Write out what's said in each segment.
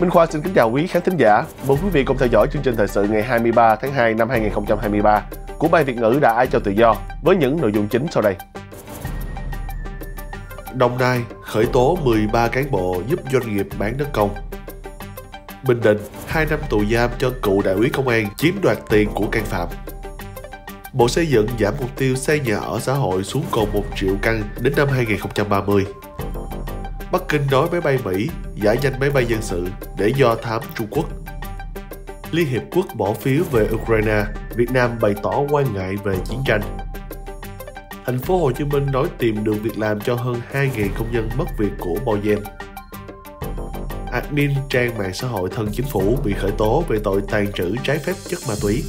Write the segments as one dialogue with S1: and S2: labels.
S1: Minh Khoa xin kính chào quý khán thính giả. Mời quý vị cùng theo dõi chương trình thời sự ngày 23 tháng 2 năm 2023 của Ban Việt ngữ đã ai cho tự do với những nội dung chính sau đây. Đồng Nai khởi tố 13 cán bộ giúp doanh nghiệp bán đất công. Bình Định 2 năm tù giam cho cựu đại úy công an chiếm đoạt tiền của can phạm. Bộ xây dựng giảm mục tiêu xây nhà ở xã hội xuống còn 1 triệu căn đến năm 2030. Bắc Kinh nói máy bay Mỹ giải danh máy bay dân sự để do thám Trung Quốc. Liên Hiệp Quốc bỏ phiếu về Ukraine, Việt Nam bày tỏ quan ngại về chiến tranh. Thành phố Hồ Chí Minh nói tìm được việc làm cho hơn 2.000 công nhân mất việc của Bò Gen. Admin trang mạng xã hội thân chính phủ bị khởi tố về tội tàn trữ trái phép chất ma túy.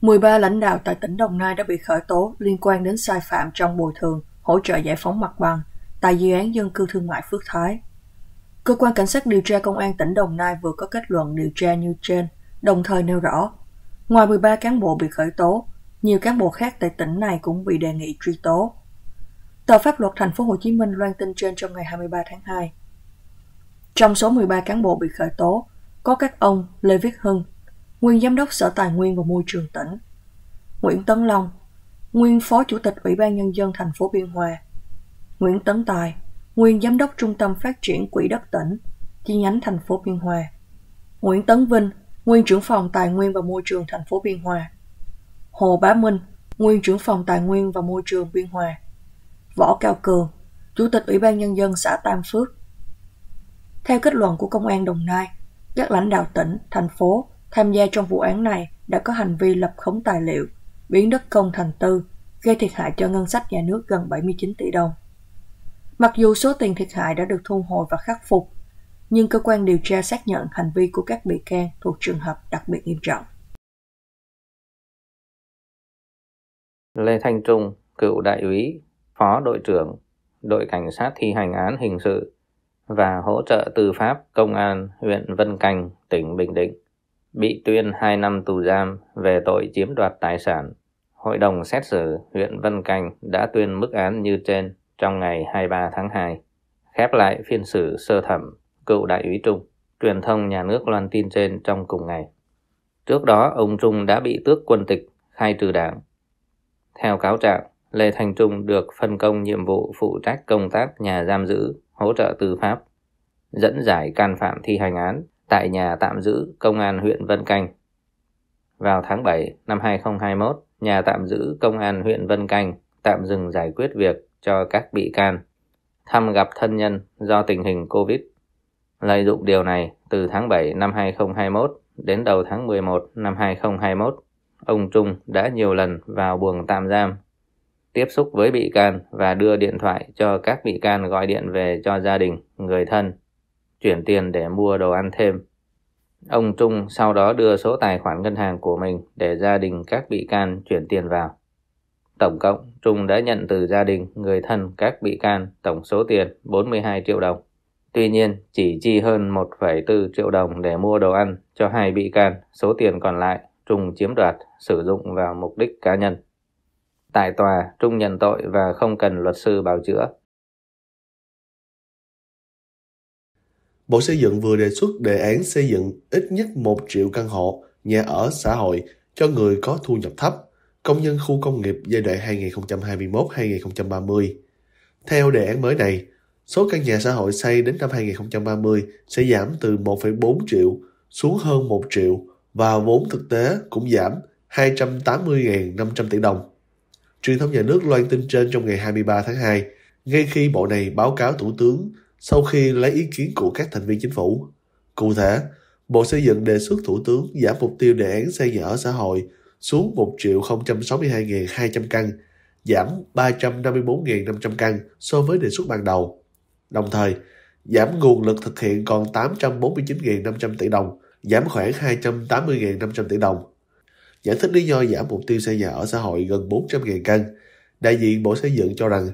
S2: 13 lãnh đạo tại tỉnh Đồng Nai đã bị khởi tố liên quan đến sai phạm trong bồi thường, hỗ trợ giải phóng mặt bằng – tại dự án dân cư thương mại Phước Thái. Cơ quan Cảnh sát điều tra Công an tỉnh Đồng Nai vừa có kết luận điều tra như trên, đồng thời nêu rõ, ngoài 13 cán bộ bị khởi tố, nhiều cán bộ khác tại tỉnh này cũng bị đề nghị truy tố. Tờ pháp luật thành phố Hồ Chí Minh loan tin trên trong ngày 23 tháng 2. Trong số 13 cán bộ bị khởi tố, có các ông Lê Viết Hưng, nguyên giám đốc Sở Tài nguyên và Môi trường tỉnh, Nguyễn Tấn Long, nguyên phó chủ tịch Ủy ban nhân dân thành phố Biên Hòa, Nguyễn Tấn Tài, nguyên giám đốc Trung tâm Phát triển Quỹ đất tỉnh, chi nhánh thành phố Biên Hòa. Nguyễn Tấn Vinh, nguyên trưởng phòng Tài nguyên và Môi trường thành phố Biên Hòa. Hồ Bá Minh, nguyên trưởng phòng Tài nguyên và Môi trường Biên Hòa. Võ Cao Cường, Chủ tịch Ủy ban Nhân dân xã Tam Phước. Theo kết luận của Công an Đồng Nai, các lãnh đạo tỉnh, thành phố tham gia trong vụ án này đã có hành vi lập khống tài liệu, biến đất công thành tư, gây thiệt hại cho ngân sách nhà nước gần 79 tỷ đồng. Mặc dù số tiền thiệt hại đã được thu hồi và khắc phục, nhưng cơ quan điều tra xác nhận hành vi của các bị can thuộc trường hợp đặc biệt nghiêm trọng.
S3: Lê Thanh Trung, cựu đại úy, phó đội trưởng, đội cảnh sát thi hành án hình sự và hỗ trợ tư pháp công an huyện Vân Canh, tỉnh Bình Định, bị tuyên 2 năm tù giam về tội chiếm đoạt tài sản. Hội đồng xét xử huyện Vân Canh đã tuyên mức án như trên trong ngày 23 tháng 2, khép lại phiên xử sơ thẩm cựu đại úy Trung, truyền thông nhà nước loan tin trên trong cùng ngày. Trước đó, ông Trung đã bị tước quân tịch, khai trừ đảng. Theo cáo trạng, Lê Thành Trung được phân công nhiệm vụ phụ trách công tác nhà giam giữ, hỗ trợ tư pháp, dẫn giải can phạm thi hành án tại nhà tạm giữ Công an huyện Vân Canh. Vào tháng 7 năm 2021, nhà tạm giữ Công an huyện Vân Canh tạm dừng giải quyết việc cho các bị can thăm gặp thân nhân do tình hình Covid. Lợi dụng điều này, từ tháng 7 năm 2021 đến đầu tháng 11 năm 2021, ông Trung đã nhiều lần vào buồng tạm giam, tiếp xúc với bị can và đưa điện thoại cho các bị can gọi điện về cho gia đình, người thân, chuyển tiền để mua đồ ăn thêm. Ông Trung sau đó đưa số tài khoản ngân hàng của mình để gia đình các bị can chuyển tiền vào. Tổng cộng, Trung đã nhận từ gia đình, người thân các bị can tổng số tiền 42 triệu đồng. Tuy nhiên, chỉ chi hơn 1,4 triệu đồng để mua đồ ăn cho hai bị can, số tiền còn lại Trung chiếm đoạt, sử dụng vào mục đích cá nhân. Tại tòa, Trung nhận tội và không cần luật sư bào chữa.
S1: Bộ Xây dựng vừa đề xuất đề án xây dựng ít nhất 1 triệu căn hộ, nhà ở xã hội cho người có thu nhập thấp công nhân khu công nghiệp giai đoạn 2021-2030. Theo đề án mới này, số căn nhà xã hội xây đến năm 2030 sẽ giảm từ 1,4 triệu xuống hơn 1 triệu và vốn thực tế cũng giảm 280.500 tỷ đồng. Truyền thông nhà nước loan tin trên trong ngày 23 tháng 2, ngay khi bộ này báo cáo Thủ tướng sau khi lấy ý kiến của các thành viên chính phủ. Cụ thể, Bộ Xây dựng đề xuất Thủ tướng giảm mục tiêu đề án xây nhà ở xã hội xuống 1.062.200 căn, giảm 354.500 căn so với đề xuất ban đầu. Đồng thời, giảm nguồn lực thực hiện còn 849.500 tỷ đồng, giảm khoảng 280.500 tỷ đồng. Giải thích lý do giảm mục tiêu xây nhà ở xã hội gần 400.000 căn, đại diện Bộ Xây dựng cho rằng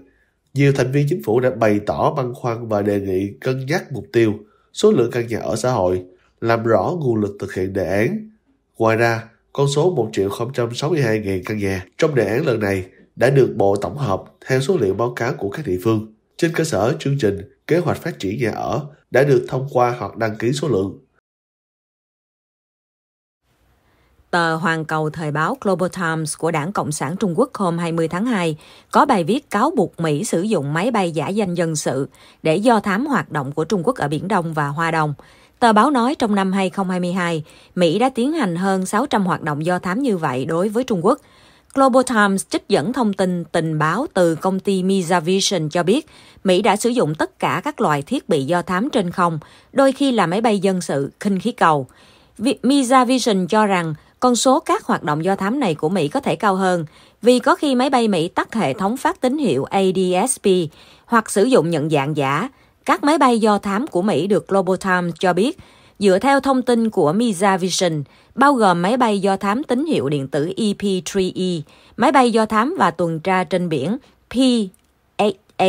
S1: nhiều thành viên chính phủ đã bày tỏ băn khoăn và đề nghị cân nhắc mục tiêu, số lượng căn nhà ở xã hội, làm rõ nguồn lực thực hiện đề án. Ngoài ra, con số 1 triệu 062 ngàn căn nhà trong đề án lần này đã được Bộ tổng hợp theo số liệu báo cáo của các địa phương. Trên cơ sở chương trình kế hoạch phát triển nhà ở đã được thông qua hoặc đăng ký số lượng.
S4: Tờ Hoàn Cầu Thời báo Global Times của Đảng Cộng sản Trung Quốc hôm 20 tháng 2 có bài viết cáo buộc Mỹ sử dụng máy bay giả danh dân sự để do thám hoạt động của Trung Quốc ở Biển Đông và Hoa Đông – Tờ báo nói trong năm 2022, Mỹ đã tiến hành hơn 600 hoạt động do thám như vậy đối với Trung Quốc. Global Times trích dẫn thông tin tình báo từ công ty MisaVision cho biết Mỹ đã sử dụng tất cả các loại thiết bị do thám trên không, đôi khi là máy bay dân sự, khinh khí cầu. MisaVision cho rằng con số các hoạt động do thám này của Mỹ có thể cao hơn vì có khi máy bay Mỹ tắt hệ thống phát tín hiệu ADSB hoặc sử dụng nhận dạng giả các máy bay do thám của Mỹ được Global Times cho biết, dựa theo thông tin của Misa Vision, bao gồm máy bay do thám tín hiệu điện tử EP-3E, e, máy bay do thám và tuần tra trên biển p a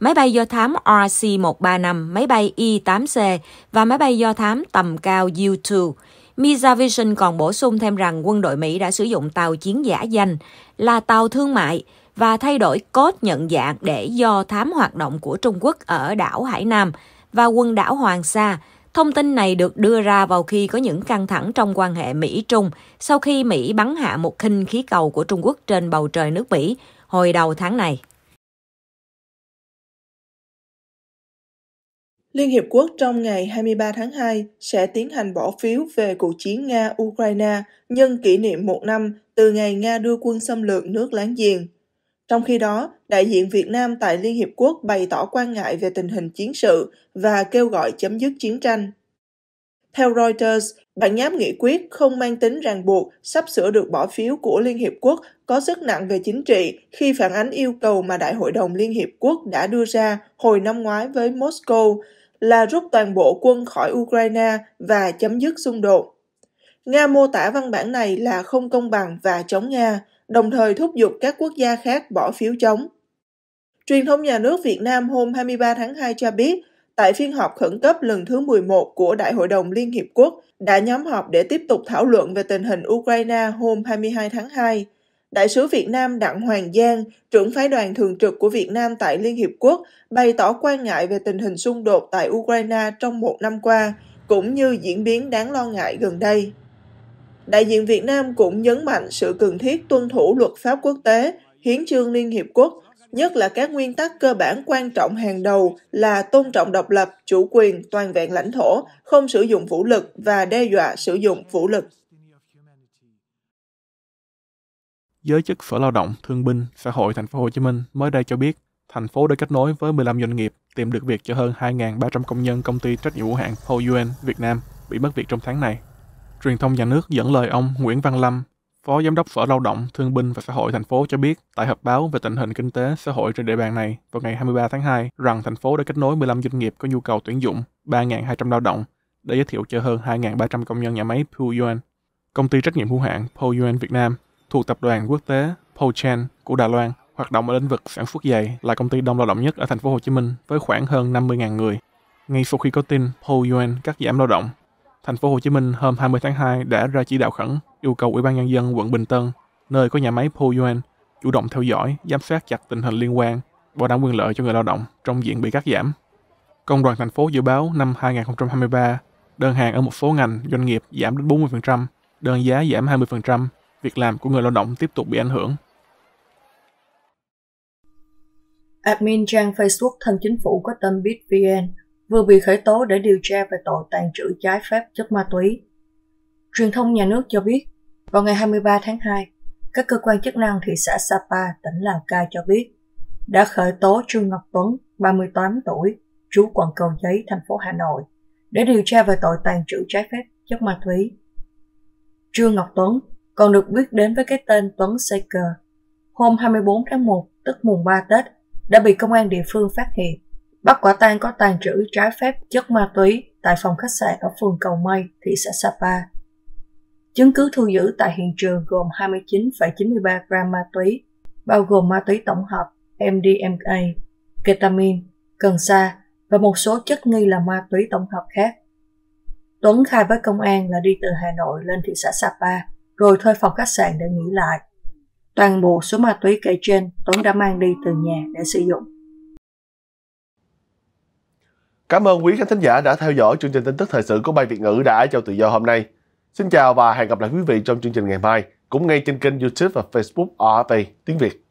S4: máy bay do thám RC-135, máy bay E-8C và máy bay do thám tầm cao U-2. Misa Vision còn bổ sung thêm rằng quân đội Mỹ đã sử dụng tàu chiến giả danh là tàu thương mại và thay đổi cốt nhận dạng để do thám hoạt động của Trung Quốc ở đảo Hải Nam và quần đảo Hoàng Sa. Thông tin này được đưa ra vào khi có những căng thẳng trong quan hệ Mỹ-Trung sau khi Mỹ bắn hạ một khinh khí cầu của Trung Quốc trên bầu trời nước Mỹ hồi đầu tháng này.
S5: Liên Hiệp Quốc trong ngày 23 tháng 2 sẽ tiến hành bỏ phiếu về cuộc chiến Nga-Ukraine nhân kỷ niệm một năm từ ngày Nga đưa quân xâm lược nước láng giềng. Trong khi đó, đại diện Việt Nam tại Liên Hiệp Quốc bày tỏ quan ngại về tình hình chiến sự và kêu gọi chấm dứt chiến tranh. Theo Reuters, bản nháp nghị quyết không mang tính ràng buộc sắp sửa được bỏ phiếu của Liên Hiệp Quốc có sức nặng về chính trị khi phản ánh yêu cầu mà Đại hội đồng Liên Hiệp Quốc đã đưa ra hồi năm ngoái với Moscow là rút toàn bộ quân khỏi Ukraine và chấm dứt xung đột. Nga mô tả văn bản này là không công bằng và chống Nga, đồng thời thúc giục các quốc gia khác bỏ phiếu chống. Truyền thông nhà nước Việt Nam hôm 23 tháng 2 cho biết, tại phiên họp khẩn cấp lần thứ 11 của Đại hội đồng Liên Hiệp Quốc đã nhóm họp để tiếp tục thảo luận về tình hình Ukraine hôm 22 tháng 2. Đại sứ Việt Nam Đặng Hoàng Giang, trưởng phái đoàn thường trực của Việt Nam tại Liên Hiệp Quốc, bày tỏ quan ngại về tình hình xung đột tại Ukraine trong một năm qua, cũng như diễn biến đáng lo ngại gần đây đại diện Việt Nam cũng nhấn mạnh sự cần thiết tuân thủ luật pháp quốc tế, hiến trương Liên Hiệp Quốc, nhất là các nguyên tắc cơ bản quan trọng hàng đầu là tôn trọng độc lập, chủ quyền, toàn vẹn lãnh thổ, không sử dụng vũ lực và đe dọa sử dụng vũ lực.
S6: Giới chức Sở Lao động, Thương binh, Xã hội Thành phố Hồ Chí Minh mới đây cho biết, thành phố đã kết nối với 15 doanh nghiệp tìm được việc cho hơn 2.300 công nhân công ty trách nhiệm hữu hạn Ho Yuen Việt Nam bị mất việc trong tháng này Truyền thông nhà nước dẫn lời ông Nguyễn Văn Lâm, Phó Giám đốc Sở Lao động, Thương binh và Xã hội thành phố cho biết tại họp báo về tình hình kinh tế xã hội trên địa bàn này vào ngày 23 tháng 2 rằng thành phố đã kết nối 15 doanh nghiệp có nhu cầu tuyển dụng 3.200 lao động để giới thiệu cho hơn 2.300 công nhân nhà máy Puyuan. Công ty trách nhiệm hữu hạn Puyuan Việt Nam thuộc tập đoàn quốc tế Pochen của Đài Loan hoạt động ở lĩnh vực sản xuất giày là công ty đông lao động nhất ở thành phố Hồ Chí Minh với khoảng hơn 50.000 người. Ngay sau khi có tin Puyuan cắt giảm lao động, thành phố Hồ Chí Minh hôm 20 tháng 2 đã ra chỉ đạo khẩn yêu cầu Ủy ban nhân dân quận Bình Tân, nơi có nhà máy Poyuan, chủ động theo dõi, giám sát chặt tình hình liên quan, bảo đảm quyền lợi cho người lao động trong diện bị cắt giảm. Công đoàn thành phố dự báo năm 2023, đơn hàng ở một số ngành doanh nghiệp giảm đến 40%, đơn giá giảm 20%, việc làm của người lao động tiếp tục bị ảnh hưởng.
S2: Admin trang Facebook thân chính phủ có tên BitVN vừa bị khởi tố để điều tra về tội tàn trữ trái phép chất ma túy. Truyền thông nhà nước cho biết, vào ngày 23 tháng 2, các cơ quan chức năng thị xã Sapa, tỉnh Lào Cai cho biết đã khởi tố Trương Ngọc Tuấn, 38 tuổi, trú quận Cầu Giấy, thành phố Hà Nội, để điều tra về tội tàn trữ trái phép chất ma túy. Trương Ngọc Tuấn còn được biết đến với cái tên Tuấn Saker. Hôm 24 tháng 1, tức mùng 3 Tết, đã bị công an địa phương phát hiện bắt quả tang có tàn trữ trái phép chất ma túy tại phòng khách sạn ở phường Cầu Mây, thị xã Sapa. Chứng cứ thu giữ tại hiện trường gồm 29,93 gram ma túy, bao gồm ma túy tổng hợp MDMA, ketamine, cần sa và một số chất nghi là ma túy tổng hợp khác. Tuấn khai với công an là đi từ Hà Nội lên thị xã Sapa, rồi thuê phòng khách sạn để nghỉ lại. Toàn bộ số ma túy kể trên Tuấn đã mang đi từ nhà để sử dụng.
S1: Cảm ơn quý khán thính giả đã theo dõi chương trình tin tức thời sự của Ban Việt ngữ đã cho tự do hôm nay. Xin chào và hẹn gặp lại quý vị trong chương trình ngày mai, cũng ngay trên kênh YouTube và Facebook RT Tiếng Việt.